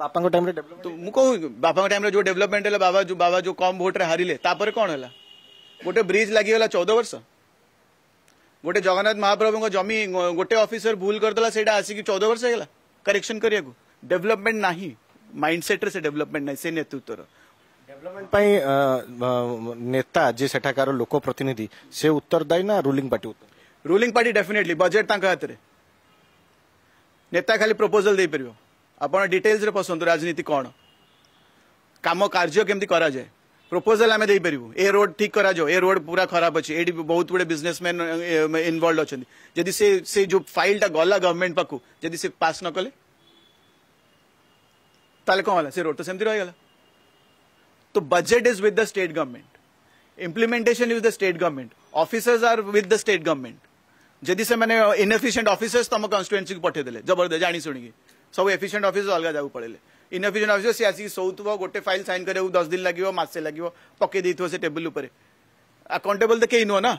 ବାପାଙ୍କ ଟାଇମରେ ଡେଭଲପମେଣ୍ଟ ମୁଁ କହୁ ବାପାଙ୍କ ଟାଇମରେ ଯୋଉ ଡେଭଲପମେଣ୍ଟ ହେଲା ବାବା ଯୋଉ ବାବା ଯୋଉ କମ୍ ଭୋଟରେ ହାରିଲେ ତାପରେ କ'ଣ ହେଲା ଗୋଟେ ବ୍ରିଜ୍ ଲାଗିଗଲା ଚଉଦ ବର୍ଷ ଗୋଟେ ଜଗନ୍ନାଥ ମହାପ୍ରଭୁଙ୍କ ଜମି ଗୋଟେ ଅଫିସର ଭୁଲ କରିଦେଲା ସେଇଟା ଆସିକି ଚଉଦ ବର୍ଷ ହେଇଗଲା କରେକ୍ସନ କରିବାକୁ ଡେଭଲପମେଣ୍ଟ ନାହିଁ ମାଇଣ୍ଡ ସେଟ୍ରେ ସେ ଡେଭଲପମେଣ୍ଟ ନାହିଁ ସେ ନେତୃତ୍ୱର ଡେଭଲପମେଣ୍ଟ ପାଇଁ ନେତା ଯିଏ ସେଠାକାର ଲୋକ ପ୍ରତିନିଧି ସେ ଉତ୍ତରଦାୟୀ ନା ruling party ruling party definitely budget ତାଙ୍କ ହାତରେ ନେତା ଖାଲି ପ୍ରପୋଜାଲ ଦେଇପାରିବ ଆପଣ ଡିଟେଲ୍ସରେ ପଶନ୍ତୁ ରାଜନୀତି କ'ଣ କାମ କାର୍ଯ୍ୟ କେମିତି କରାଯାଏ ପ୍ରପୋଜାଲ ଆମେ ଦେଇପାରିବୁ ଏ ରୋଡ୍ ଠିକ୍ କରାଯାଉ ଏ ରୋଡ୍ ପୁରା ଖରାପ ଅଛି ଏଇଠି ବହୁତ ଗୁଡ଼ିଏ ବିଜନେସମ୍ୟାନ୍ ଇନଭଲ୍ଭ ଅଛନ୍ତି ଯଦି ସେ ସେ ଯେଉଁ ଫାଇଲ୍ଟା ଗଲା ଗଭର୍ଣ୍ଣମେଣ୍ଟ ପାଖକୁ ଯଦି ସେ ପାସ୍ ନ କଲେ ତାହେଲେ କ'ଣ ହେଲା ସେ ରୋଡ୍ ତ ସେମିତି ରହିଗଲା ତ budget is with the state government implementation is the state government officers are with the state government ଯଦି ସେମାନେ ଇନଏଫିସିଏଣ୍ଟ ଅଫିସର୍ସ ତମ କନଷ୍ଟିଚୁଏନ୍ସିକୁ ପଠାଇଦେଲେ ଜବରଦସ୍ତ ଜାଣିଶୁଣିକି ସବୁ ଏଫିସିଏଣ୍ଟ ଅଫିସର ଅଲଗା ଯାକୁ ପଳେଇଲେ ଇନଏଫିସିଏଣ୍ଟ ଅଫିସର ସିଏ ଆସିକି ଶୋଉଥିବ ଗୋଟେ ଫାଇଲ୍ ସାଇନ୍ କରିବାକୁ ଦଶ ଦିନ ଲାଗିବ ମାସେ ଲାଗିବ ପକେଇ ଦେଇଥିବ ସେ ଟେବୁଲ ଉପରେ ଆକାଉଣ୍ଟେବଲ ତ କେହି ନୁହଁ ନା